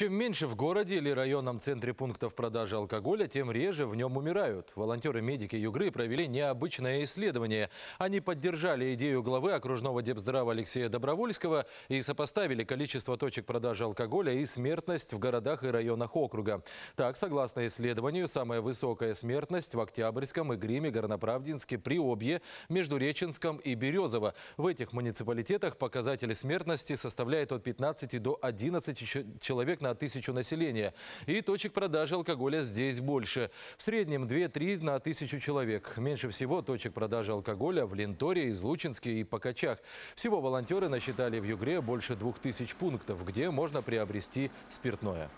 Чем меньше в городе или районном центре пунктов продажи алкоголя, тем реже в нем умирают. Волонтеры-медики Югры провели необычное исследование. Они поддержали идею главы окружного депздрава Алексея Добровольского и сопоставили количество точек продажи алкоголя и смертность в городах и районах округа. Так, согласно исследованию, самая высокая смертность в Октябрьском, и Игриме, Горноправдинске, Приобье, Междуреченском и Березово. В этих муниципалитетах показатель смертности составляет от 15 до 11 человек на на тысячу населения. И точек продажи алкоголя здесь больше. В среднем 2-3 на тысячу человек. Меньше всего точек продажи алкоголя в Ленторе, Излучинске и Покачах. Всего волонтеры насчитали в Югре больше двух тысяч пунктов, где можно приобрести спиртное.